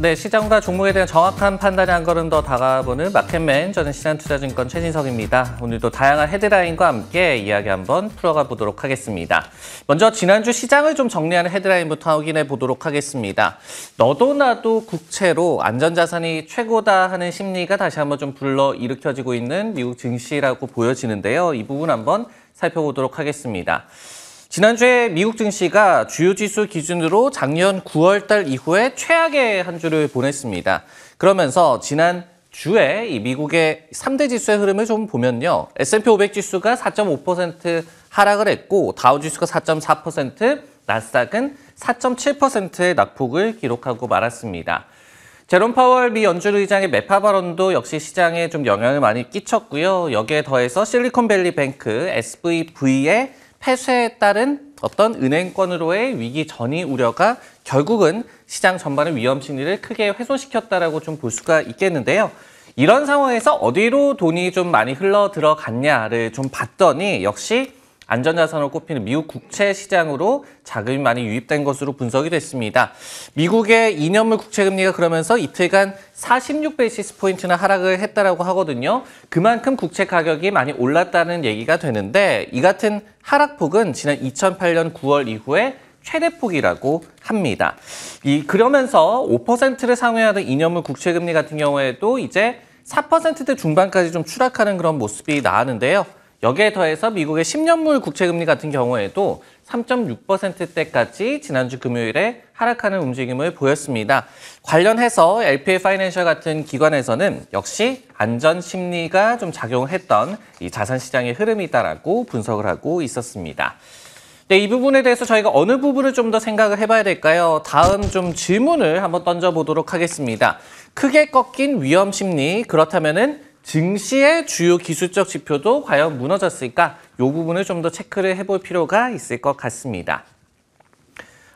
네, 시장과 종목에 대한 정확한 판단이 한 걸음 더 다가보는 마켓맨, 저는 시장투자증권 최진석입니다. 오늘도 다양한 헤드라인과 함께 이야기 한번 풀어가 보도록 하겠습니다. 먼저 지난주 시장을 좀 정리하는 헤드라인부터 확인해 보도록 하겠습니다. 너도 나도 국채로 안전자산이 최고다 하는 심리가 다시 한번 좀 불러일으켜지고 있는 미국 증시라고 보여지는데요. 이 부분 한번 살펴보도록 하겠습니다. 지난주에 미국 증시가 주요 지수 기준으로 작년 9월달 이후에 최악의 한 주를 보냈습니다. 그러면서 지난 주에 이 미국의 3대 지수의 흐름을 좀 보면요. S&P 500 지수가 4.5% 하락을 했고 다우 지수가 4.4%, 나스닥은 4.7%의 낙폭을 기록하고 말았습니다. 제롬 파월 미 연준 의장의 매파 발언도 역시 시장에 좀 영향을 많이 끼쳤고요. 여기에 더해서 실리콘밸리 뱅크 SVV의 폐쇄에 따른 어떤 은행권으로의 위기 전이 우려가 결국은 시장 전반의 위험 심리를 크게 훼손시켰다라고 좀 볼 수가 있겠는데요. 이런 상황에서 어디로 돈이 좀 많이 흘러 들어갔냐를 좀 봤더니 역시 안전자산으로 꼽히는 미국 국채 시장으로 자금이 많이 유입된 것으로 분석이 됐습니다. 미국의 2년물 국채 금리가 그러면서 이틀간 46베이시스 포인트나 하락을 했다라고 하거든요. 그만큼 국채 가격이 많이 올랐다는 얘기가 되는데 이 같은 하락폭은 지난 2008년 9월 이후에 최대폭이라고 합니다. 이 그러면서 5%를 상회하던 2년물 국채 금리 같은 경우에도 이제 4%대 중반까지 좀 추락하는 그런 모습이 나왔는데요. 여기에 더해서 미국의 10년물 국채금리 같은 경우에도 3.6%대까지 지난주 금요일에 하락하는 움직임을 보였습니다. 관련해서 LPA 파이낸셜 같은 기관에서는 역시 안전 심리가 좀 작용했던 이 자산 시장의 흐름이다라고 분석을 하고 있었습니다. 네, 이 부분에 대해서 저희가 어느 부분을 좀 더 생각을 해봐야 될까요? 다음 좀 질문을 한번 던져보도록 하겠습니다. 크게 꺾인 위험 심리, 그렇다면은 증시의 주요 기술적 지표도 과연 무너졌을까? 이 부분을 좀 더 체크를 해볼 필요가 있을 것 같습니다.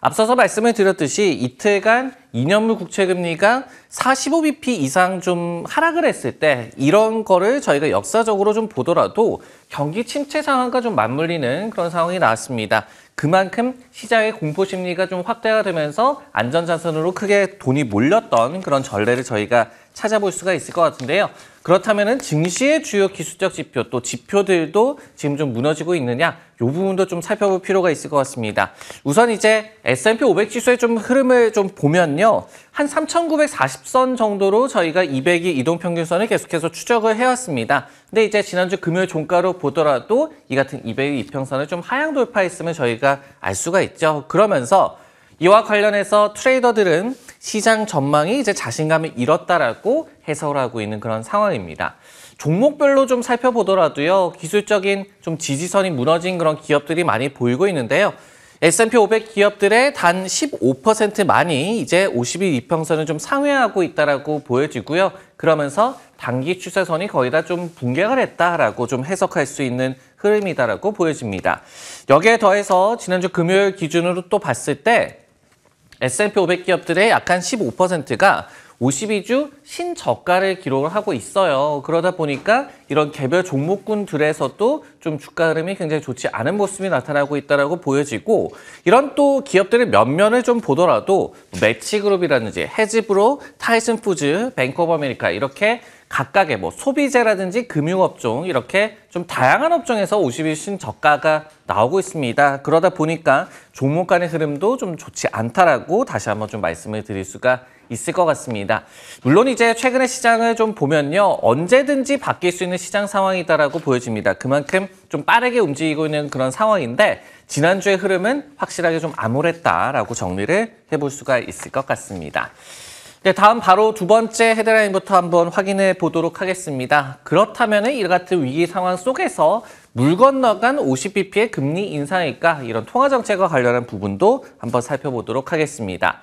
앞서서 말씀을 드렸듯이 이틀간 2년물 국채금리가 45bp 이상 좀 하락을 했을 때 이런 거를 저희가 역사적으로 좀 보더라도 경기 침체 상황과 좀 맞물리는 그런 상황이 나왔습니다. 그만큼 시장의 공포 심리가 좀 확대가 되면서 안전자산으로 크게 돈이 몰렸던 그런 전례를 저희가 찾아볼 수가 있을 것 같은데요. 그렇다면 증시의 주요 기술적 지표 또 지표들도 지금 좀 무너지고 있느냐 이 부분도 좀 살펴볼 필요가 있을 것 같습니다. 우선 이제 S&P 500 지수의 좀 흐름을 좀 보면요. 한 3,940선 정도로 저희가 200이 이동평균선을 계속해서 추적을 해왔습니다. 근데 이제 지난주 금요일 종가로 보더라도 이 같은 200이 이평선을 좀 하향 돌파했으면 저희가 알 수가 있죠. 그러면서 이와 관련해서 트레이더들은 시장 전망이 이제 자신감을 잃었다라고 해설하고 있는 그런 상황입니다. 종목별로 좀 살펴보더라도요. 기술적인 좀 지지선이 무너진 그런 기업들이 많이 보이고 있는데요. S&P 500 기업들의 단 15%만이 이제 50일 이평선을 좀 상회하고 있다라고 보여지고요. 그러면서 단기 추세선이 거의 다 좀 붕괴를 했다라고 좀 해석할 수 있는 흐름이다라고 보여집니다. 여기에 더해서 지난주 금요일 기준으로 또 봤을 때 S&P 500 기업들의 약한 15%가 52주 신저가를 기록을 하고 있어요. 그러다 보니까 이런 개별 종목군들에서도 좀 주가 흐름이 굉장히 좋지 않은 모습이 나타나고 있다라고 보여지고 이런 또 기업들의 면면을좀 보더라도 매치그룹이라든지 해지브로, 타이슨푸즈, 뱅크 오브 아메리카 이렇게 각각의 뭐 소비재라든지 금융업종 이렇게 좀 다양한 업종에서 5일신 저가가 나오고 있습니다. 그러다 보니까 종목 간의 흐름도 좀 좋지 않다라고 다시 한번 좀 말씀을 드릴 수가 있을 것 같습니다. 물론 이제 최근의 시장을 좀 보면요. 언제든지 바뀔 수 있는 시장 상황이다라고 보여집니다. 그만큼 좀 빠르게 움직이고 있는 그런 상황인데 지난주의 흐름은 확실하게 좀 암울했다라고 정리를 해볼 수가 있을 것 같습니다. 네, 다음 바로 두 번째 헤드라인부터 한번 확인해 보도록 하겠습니다. 그렇다면 이 같은 위기 상황 속에서 물 건너간 50bp의 금리 인상일까 이런 통화정책과 관련한 부분도 한번 살펴보도록 하겠습니다.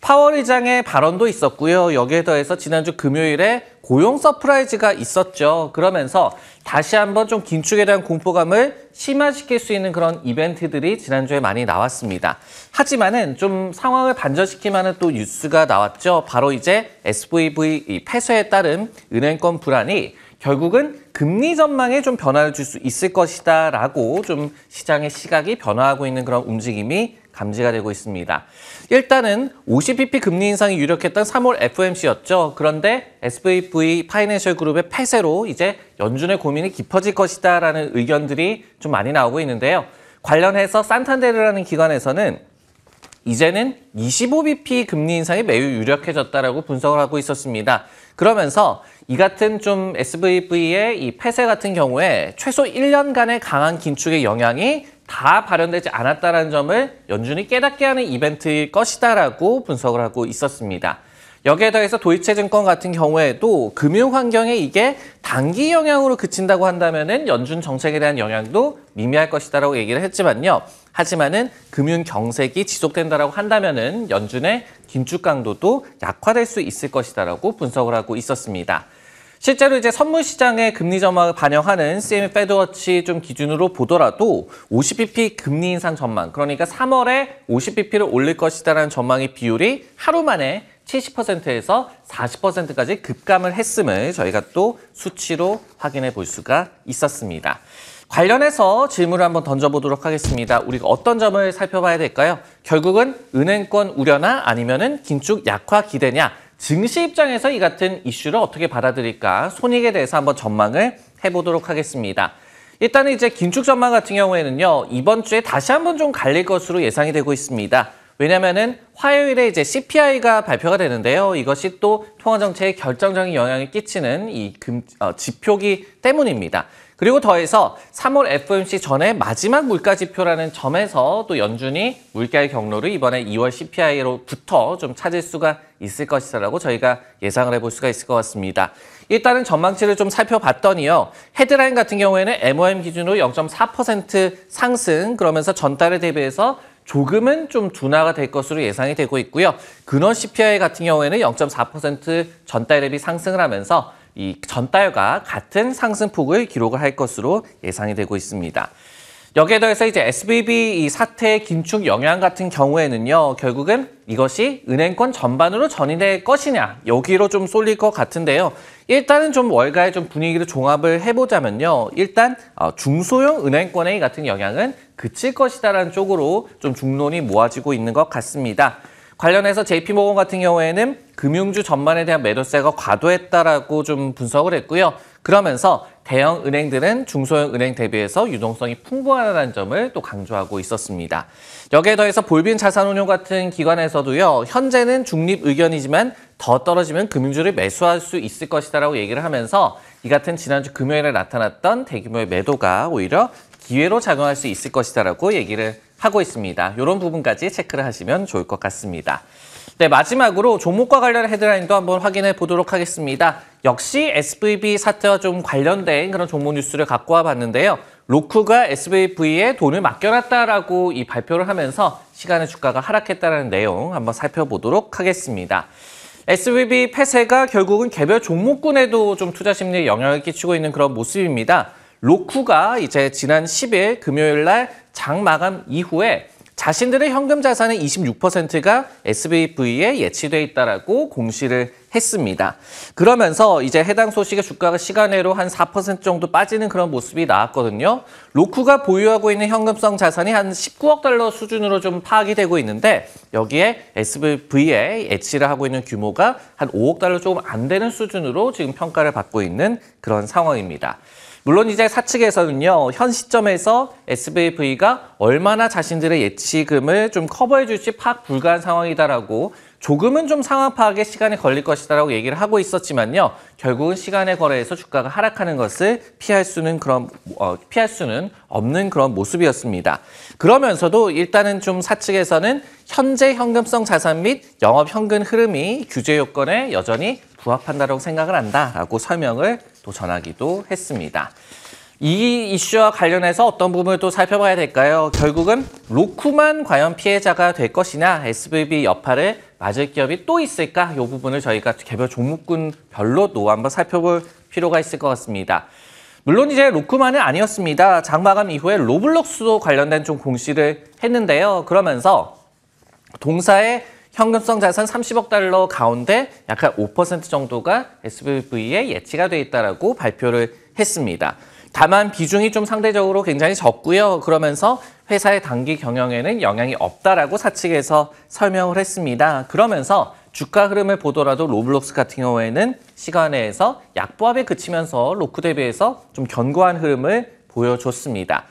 파월 의장의 발언도 있었고요. 여기에 더해서 지난주 금요일에 고용 서프라이즈가 있었죠. 그러면서 다시 한번 좀 긴축에 대한 공포감을 심화시킬 수 있는 그런 이벤트들이 지난주에 많이 나왔습니다. 하지만은 좀 상황을 반전시키만은또 뉴스가 나왔죠. 바로 이제 SVB 폐쇄에 따른 은행권 불안이 결국은 금리 전망에 좀 변화를 줄 수 있을 것이다 라고 좀 시장의 시각이 변화하고 있는 그런 움직임이 감지가 되고 있습니다. 일단은 50bp 금리 인상이 유력했던 3월 FOMC였죠. 그런데 SVB 파이낸셜 그룹의 폐쇄로 이제 연준의 고민이 깊어질 것이다 라는 의견들이 좀 많이 나오고 있는데요. 관련해서 산탄데르라는 기관에서는 이제는 25bp 금리 인상이 매우 유력해졌다라고 분석을 하고 있었습니다. 그러면서 이 같은 좀 SVB의 이 폐쇄 같은 경우에 최소 1년간의 강한 긴축의 영향이 다 발현되지 않았다는 점을 연준이 깨닫게 하는 이벤트일 것이다라고 분석을 하고 있었습니다. 여기에 더해서 도이체증권 같은 경우에도 금융 환경에 이게 단기 영향으로 그친다고 한다면은 연준 정책에 대한 영향도 미미할 것이다라고 얘기를 했지만요. 하지만은 금융 경색이 지속된다라고 한다면은 연준의 긴축 강도도 약화될 수 있을 것이다라고 분석을 하고 있었습니다. 실제로 이제 선물 시장의 금리 전망을 반영하는 c m 패드워치좀 기준으로 보더라도 50bp 금리 인상 전망, 그러니까 3월에 50bp를 올릴 것이다라는 전망의 비율이 하루 만에 70%에서 40%까지 급감을 했음을 저희가 또 수치로 확인해 볼 수가 있었습니다. 관련해서 질문을 한번 던져보도록 하겠습니다. 우리가 어떤 점을 살펴봐야 될까요? 결국은 은행권 우려나 아니면은 긴축 약화 기대냐 증시 입장에서 이 같은 이슈를 어떻게 받아들일까 손익에 대해서 한번 전망을 해보도록 하겠습니다. 일단은 이제 긴축 전망 같은 경우에는요 이번 주에 다시 한번 좀 갈릴 것으로 예상이 되고 있습니다. 왜냐면은 화요일에 이제 CPI가 발표가 되는데요. 이것이 또 통화정책에 결정적인 영향을 끼치는 이 금, 어, 지표기 때문입니다. 그리고 더해서 3월 FOMC 전에 마지막 물가 지표라는 점에서 또 연준이 물가의 경로를 이번에 2월 CPI로부터 좀 찾을 수가 있을 것이라고 저희가 예상을 해볼 수가 있을 것 같습니다. 일단은 전망치를 좀 살펴봤더니요. 헤드라인 같은 경우에는 MOM 기준으로 0.4% 상승 그러면서 전달에 대비해서 조금은 좀 둔화가 될 것으로 예상이 되고 있고요. 근원 CPI 같은 경우에는 0.4% 전달 대비 상승을 하면서 이 전달과 같은 상승폭을 기록을 할 것으로 예상이 되고 있습니다. 여기에 더해서 이제 SBB 이 사태의 긴축 영향 같은 경우에는요, 결국은 이것이 은행권 전반으로 전이될 것이냐, 여기로 좀 쏠릴 것 같은데요. 일단은 좀 월가의 좀 분위기를 종합을 해보자면요. 일단 어, 중소형 은행권의 같은 영향은 그칠 것이다라는 쪽으로 좀 중론이 모아지고 있는 것 같습니다. 관련해서 JP모건 같은 경우에는 금융주 전반에 대한 매도세가 과도했다라고 좀 분석을 했고요. 그러면서 대형 은행들은 중소형 은행 대비해서 유동성이 풍부하다는 점을 또 강조하고 있었습니다. 여기에 더해서 볼빈 자산운용 같은 기관에서도요. 현재는 중립 의견이지만 더 떨어지면 금융주를 매수할 수 있을 것이다라고 얘기를 하면서 이 같은 지난주 금요일에 나타났던 대규모의 매도가 오히려 기회로 작용할 수 있을 것이다라고 얘기를 하고 있습니다. 이런 부분까지 체크를 하시면 좋을 것 같습니다. 네, 마지막으로 종목과 관련 헤드라인도 한번 확인해 보도록 하겠습니다. 역시 SVB 사태와 좀 관련된 그런 종목 뉴스를 갖고 와 봤는데요. 로크가 SVB에 돈을 맡겨놨다라고 이 발표를 하면서 시간의 주가가 하락했다는 내용 한번 살펴보도록 하겠습니다. SVB 폐쇄가 결국은 개별 종목군에도 좀 투자 심리에 영향을 끼치고 있는 그런 모습입니다. 로쿠가 이제 지난 10일 금요일 날 장 마감 이후에 자신들의 현금 자산의 26%가 SBV에 예치돼 있다라고 공시를 했습니다. 그러면서 이제 해당 소식의 주가가 시간외로 한 4% 정도 빠지는 그런 모습이 나왔거든요. 로쿠가 보유하고 있는 현금성 자산이 한 19억 달러 수준으로 좀 파악이 되고 있는데 여기에 SV에 예치를 하고 있는 규모가 한 5억 달러 조금 안 되는 수준으로 지금 평가를 받고 있는 그런 상황입니다. 물론 이제 사측에서는요, 현 시점에서 SBF가 얼마나 자신들의 예치금을 좀 커버해 줄지 파악 불가한 상황이다라고 조금은 좀 상황 파악에 시간이 걸릴 것이다라고 얘기를 하고 있었지만요. 결국은 시간의 거래에서 주가가 하락하는 것을 피할 수는 그런 어, 피할 수는 없는 그런 모습이었습니다. 그러면서도 일단은 좀 사측에서는 현재 현금성 자산 및 영업 현금 흐름이 규제 요건에 여전히 부합한다라고 생각을 한다라고 설명을 또 전하기도 했습니다. 이 이슈와 관련해서 어떤 부분을 또 살펴봐야 될까요? 결국은 로쿠만 과연 피해자가 될 것이냐 SVB 여파를 맞을 기업이 또 있을까? 이 부분을 저희가 개별 종목군별로 또 한번 살펴볼 필요가 있을 것 같습니다. 물론 이제 로쿠만은 아니었습니다. 장마감 이후에 로블록스도 관련된 좀 공시를 했는데요. 그러면서 동사의 현금성 자산 30억 달러 가운데 약간 5% 정도가 SVV에 예치가 돼 있다라고 발표를 했습니다. 다만 비중이 좀 상대적으로 굉장히 적고요. 그러면서 회사의 단기 경영에는 영향이 없다라고 사측에서 설명을 했습니다. 그러면서 주가 흐름을 보더라도 로블록스 같은 경우에는 시간에서 약보합에 그치면서 로크 대비해서 좀 견고한 흐름을 보여줬습니다.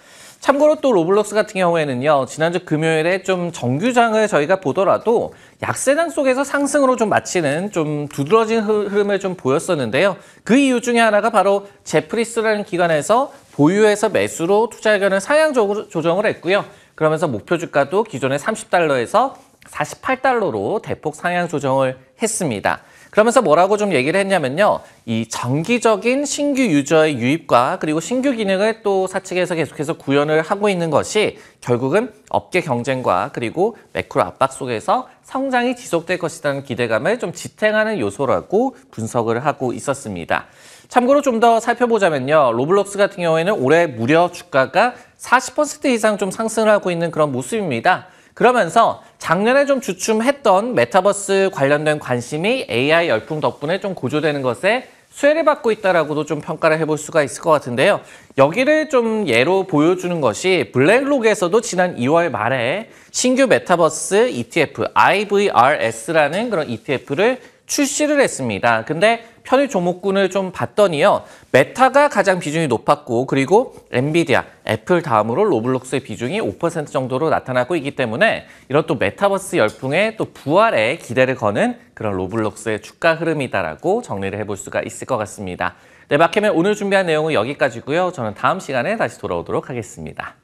참고로 또 로블록스 같은 경우에는요. 지난주 금요일에 좀 정규장을 저희가 보더라도 약세장 속에서 상승으로 좀 마치는 좀 두드러진 흐름을 좀 보였었는데요. 그 이유 중에 하나가 바로 제프리스라는 기관에서 보유해서 매수로 투자 의견을 상향적으로 조정을 했고요. 그러면서 목표 주가도 기존의 30달러에서 48달러로 대폭 상향 조정을 했습니다. 그러면서 뭐라고 좀 얘기를 했냐면요. 이 정기적인 신규 유저의 유입과 그리고 신규 기능을 또 사측에서 계속해서 구현을 하고 있는 것이 결국은 업계 경쟁과 그리고 매크로 압박 속에서 성장이 지속될 것이라는 기대감을 좀 지탱하는 요소라고 분석을 하고 있었습니다. 참고로 좀 더 살펴보자면요. 로블록스 같은 경우에는 올해 무려 주가가 40% 이상 좀 상승을 하고 있는 그런 모습입니다. 그러면서 작년에 좀 주춤했던 메타버스 관련된 관심이 AI 열풍 덕분에 좀 고조되는 것에 수혜를 받고 있다라고도 좀 평가를 해볼 수가 있을 것 같은데요. 여기를 좀 예로 보여주는 것이 블랙록에서도 지난 2월 말에 신규 메타버스 ETF, IVRS라는 그런 ETF를 출시를 했습니다. 근데 편입 종목군을 좀 봤더니요. 메타가 가장 비중이 높았고 그리고 엔비디아, 애플 다음으로 로블록스의 비중이 5% 정도로 나타나고 있기 때문에 이런 또 메타버스 열풍에 또 부활에 기대를 거는 그런 로블록스의 주가 흐름이다라고 정리를 해볼 수가 있을 것 같습니다. 네, 마켓맨 오늘 준비한 내용은 여기까지고요. 저는 다음 시간에 다시 돌아오도록 하겠습니다.